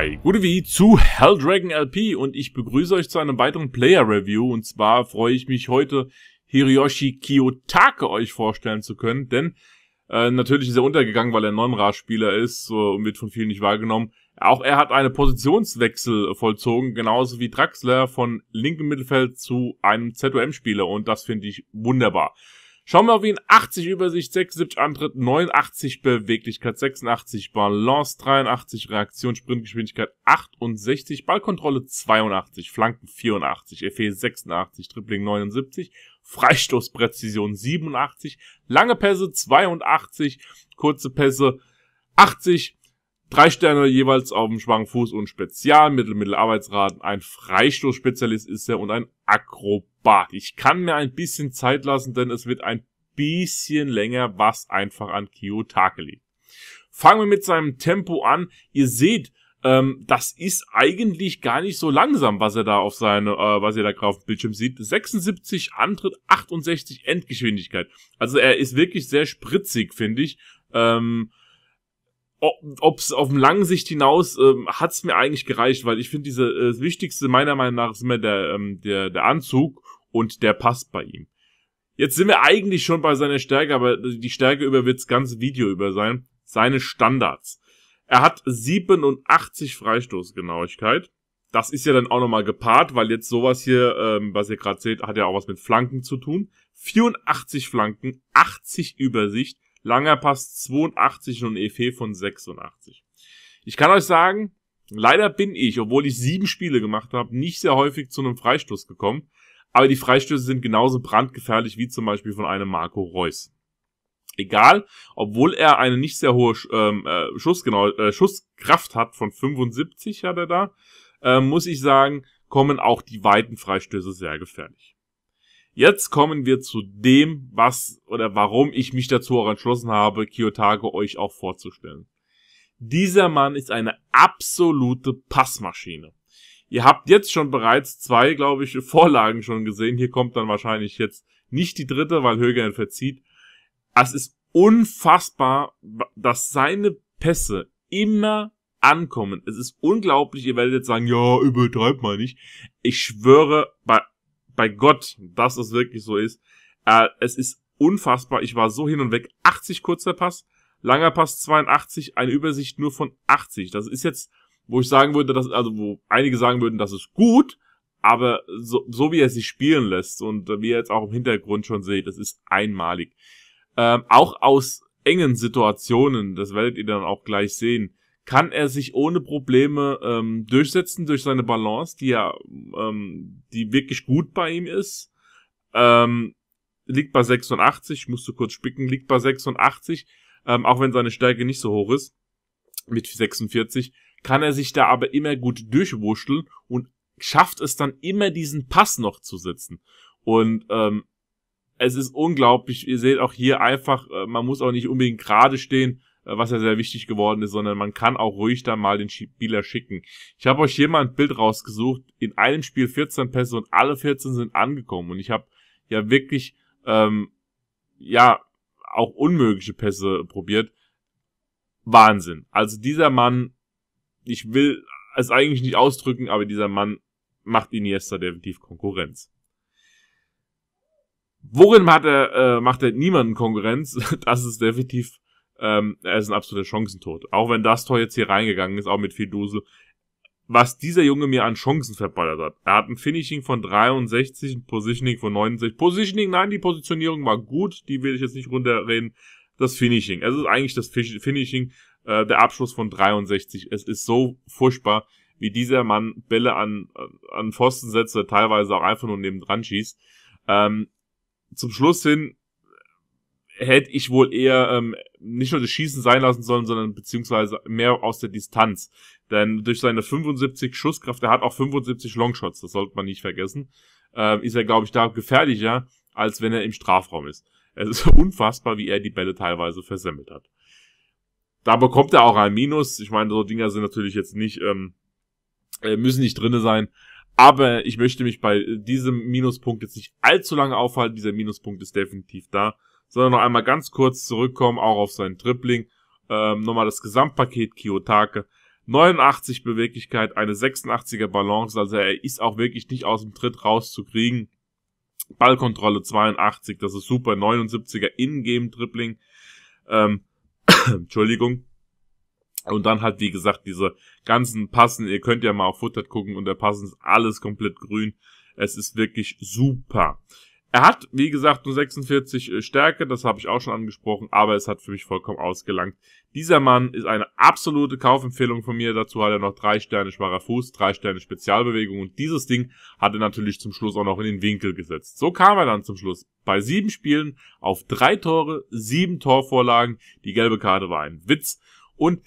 Hi, gute Wie zu Hell Dragon LP und ich begrüße euch zu einem weiteren Player Review und zwar freue ich mich heute Hiroshi Kiyotake euch vorstellen zu können, denn äh, natürlich ist er untergegangen, weil er Non-Ra-Spieler ist so, und wird von vielen nicht wahrgenommen. Auch er hat einen Positionswechsel vollzogen, genauso wie Draxler von linkem Mittelfeld zu einem ZOM-Spieler und das finde ich wunderbar. Schauen wir auf ihn. 80 Übersicht, 76 Antritt, 89 Beweglichkeit, 86 Balance, 83 Reaktion, Sprintgeschwindigkeit 68, Ballkontrolle 82, Flanken 84, FE 86, Dribbling 79, Freistoßpräzision 87, lange Pässe 82, kurze Pässe 80, Drei Sterne jeweils auf dem schwachen Fuß und Spezialmittel, Mittelarbeitsraten, ein Freistoßspezialist ist er und ein Akrobat. Ich kann mir ein bisschen Zeit lassen, denn es wird ein bisschen länger, was einfach an Kiyotake liegt. Fangen wir mit seinem Tempo an. Ihr seht, ähm, das ist eigentlich gar nicht so langsam, was er da auf seine, äh, was ihr da gerade auf dem Bildschirm sieht. 76 Antritt, 68 Endgeschwindigkeit. Also er ist wirklich sehr spritzig, finde ich. Ähm, ob es auf dem langen Sicht hinaus ähm, hat es mir eigentlich gereicht, weil ich finde, diese äh, das Wichtigste meiner Meinung nach ist immer der, ähm, der, der Anzug und der passt bei ihm. Jetzt sind wir eigentlich schon bei seiner Stärke, aber die Stärke über wirds ganze Video über sein. Seine Standards. Er hat 87 Freistoßgenauigkeit. Das ist ja dann auch nochmal gepaart, weil jetzt sowas hier, ähm, was ihr gerade seht, hat ja auch was mit Flanken zu tun. 84 Flanken, 80 Übersicht, Langer Pass 82 und ein Efe von 86. Ich kann euch sagen, leider bin ich, obwohl ich sieben Spiele gemacht habe, nicht sehr häufig zu einem Freistoß gekommen. Aber die Freistöße sind genauso brandgefährlich wie zum Beispiel von einem Marco Reus. Egal, obwohl er eine nicht sehr hohe ähm, äh, Schuss, genau, äh, Schusskraft hat von 75 hat er da, äh, muss ich sagen, kommen auch die weiten Freistöße sehr gefährlich. Jetzt kommen wir zu dem, was oder warum ich mich dazu auch entschlossen habe, Kiyotake euch auch vorzustellen. Dieser Mann ist eine absolute Passmaschine. Ihr habt jetzt schon bereits zwei, glaube ich, Vorlagen schon gesehen. Hier kommt dann wahrscheinlich jetzt nicht die dritte, weil Högern verzieht. Es ist unfassbar, dass seine Pässe immer ankommen. Es ist unglaublich. Ihr werdet jetzt sagen, ja, übertreibt mal nicht. Ich schwöre, bei bei Gott, dass es wirklich so ist. Äh, es ist unfassbar. Ich war so hin und weg. 80 kurzer Pass, langer Pass 82, eine Übersicht nur von 80. Das ist jetzt, wo ich sagen würde, dass, also wo einige sagen würden, das ist gut, aber so, so wie er sich spielen lässt und wie ihr jetzt auch im Hintergrund schon seht, das ist einmalig. Ähm, auch aus engen Situationen, das werdet ihr dann auch gleich sehen, kann er sich ohne Probleme ähm, durchsetzen durch seine Balance, die ja, ähm, die wirklich gut bei ihm ist. Ähm, liegt bei 86, musst du kurz spicken, liegt bei 86, ähm, auch wenn seine Stärke nicht so hoch ist, mit 46, kann er sich da aber immer gut durchwurschteln und schafft es dann immer diesen Pass noch zu setzen. Und ähm, es ist unglaublich, ihr seht auch hier einfach, äh, man muss auch nicht unbedingt gerade stehen, äh, was ja sehr wichtig geworden ist, sondern man kann auch ruhig dann mal den Spieler schicken. Ich habe euch hier mal ein Bild rausgesucht, in einem Spiel 14 Pässe und alle 14 sind angekommen und ich habe ja wirklich ähm, ja auch unmögliche Pässe probiert. Wahnsinn. Also dieser Mann, ich will es eigentlich nicht ausdrücken, aber dieser Mann macht Iniesta definitiv Konkurrenz. Worin hat er, äh, macht er niemanden Konkurrenz? Das ist definitiv ähm, er ist ein absoluter Chancentod. Auch wenn das Tor jetzt hier reingegangen ist, auch mit viel Dusel. Was dieser Junge mir an Chancen verballert hat. Er hat ein Finishing von 63, ein Positioning von 69. Positioning, nein, die Positionierung war gut. Die will ich jetzt nicht runterreden. Das Finishing. Es ist eigentlich das Finishing, äh, der Abschluss von 63. Es ist so furchtbar, wie dieser Mann Bälle an, an Pfosten setzt, teilweise auch einfach nur neben dran schießt. Ähm, zum Schluss hin hätte ich wohl eher ähm, nicht nur das Schießen sein lassen sollen, sondern beziehungsweise mehr aus der Distanz. Denn durch seine 75 Schusskraft, er hat auch 75 Longshots, das sollte man nicht vergessen, äh, ist er, glaube ich, da gefährlicher, als wenn er im Strafraum ist. Es ist unfassbar, wie er die Bälle teilweise versemmelt hat. Da bekommt er auch ein Minus. Ich meine, so Dinger sind natürlich jetzt nicht, ähm, äh, müssen nicht drinne sein. Aber ich möchte mich bei diesem Minuspunkt jetzt nicht allzu lange aufhalten. Dieser Minuspunkt ist definitiv da sondern noch einmal ganz kurz zurückkommen, auch auf seinen Tripling. Ähm, nochmal das Gesamtpaket Kiyotake. 89 Beweglichkeit, eine 86er Balance, also er ist auch wirklich nicht aus dem Tritt rauszukriegen. Ballkontrolle 82, das ist super. 79er Ingame Dribbling. Ähm, Entschuldigung. Und dann halt, wie gesagt, diese ganzen Passen. Ihr könnt ja mal auf Futter gucken und der Passen ist alles komplett grün. Es ist wirklich super. Er hat, wie gesagt, nur 46 äh, Stärke, das habe ich auch schon angesprochen, aber es hat für mich vollkommen ausgelangt. Dieser Mann ist eine absolute Kaufempfehlung von mir. Dazu hat er noch drei Sterne schwacher Fuß, drei Sterne Spezialbewegung und dieses Ding hat er natürlich zum Schluss auch noch in den Winkel gesetzt. So kam er dann zum Schluss bei sieben Spielen auf drei Tore, sieben Torvorlagen. Die gelbe Karte war ein Witz. Und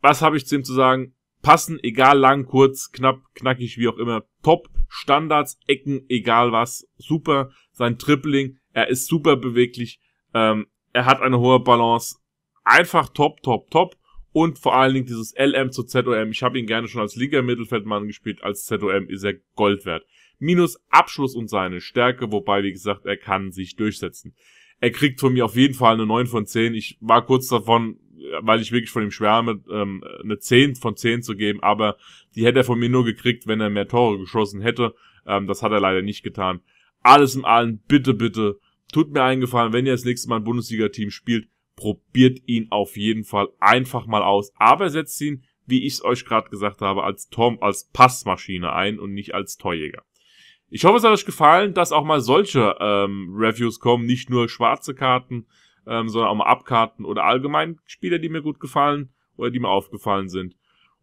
was habe ich zu ihm zu sagen? Passen, egal lang, kurz, knapp, knackig, wie auch immer. Top. Standards, Ecken, egal was. Super sein Dribbling, er ist super beweglich, ähm, er hat eine hohe Balance, einfach top, top, top und vor allen Dingen dieses LM zu ZOM. Ich habe ihn gerne schon als linker Mittelfeldmann gespielt, als ZOM ist er Gold wert. Minus Abschluss und seine Stärke, wobei, wie gesagt, er kann sich durchsetzen. Er kriegt von mir auf jeden Fall eine 9 von 10. Ich war kurz davon, weil ich wirklich von ihm schwärme, ähm, eine 10 von 10 zu geben, aber die hätte er von mir nur gekriegt, wenn er mehr Tore geschossen hätte. Ähm, das hat er leider nicht getan alles im Allen, bitte, bitte, tut mir einen Gefallen, wenn ihr das nächste Mal ein Bundesliga-Team spielt, probiert ihn auf jeden Fall einfach mal aus. Aber setzt ihn, wie ich es euch gerade gesagt habe, als Tom, als Passmaschine ein und nicht als Torjäger. Ich hoffe, es hat euch gefallen, dass auch mal solche ähm, Reviews kommen, nicht nur schwarze Karten, ähm, sondern auch mal Abkarten oder allgemein Spieler, die mir gut gefallen oder die mir aufgefallen sind.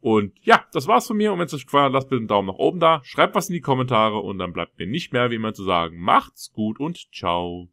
Und ja, das war's von mir. Und wenn es euch gefallen hat, lasst bitte einen Daumen nach oben da, schreibt was in die Kommentare und dann bleibt mir nicht mehr wie immer zu sagen. Macht's gut und ciao.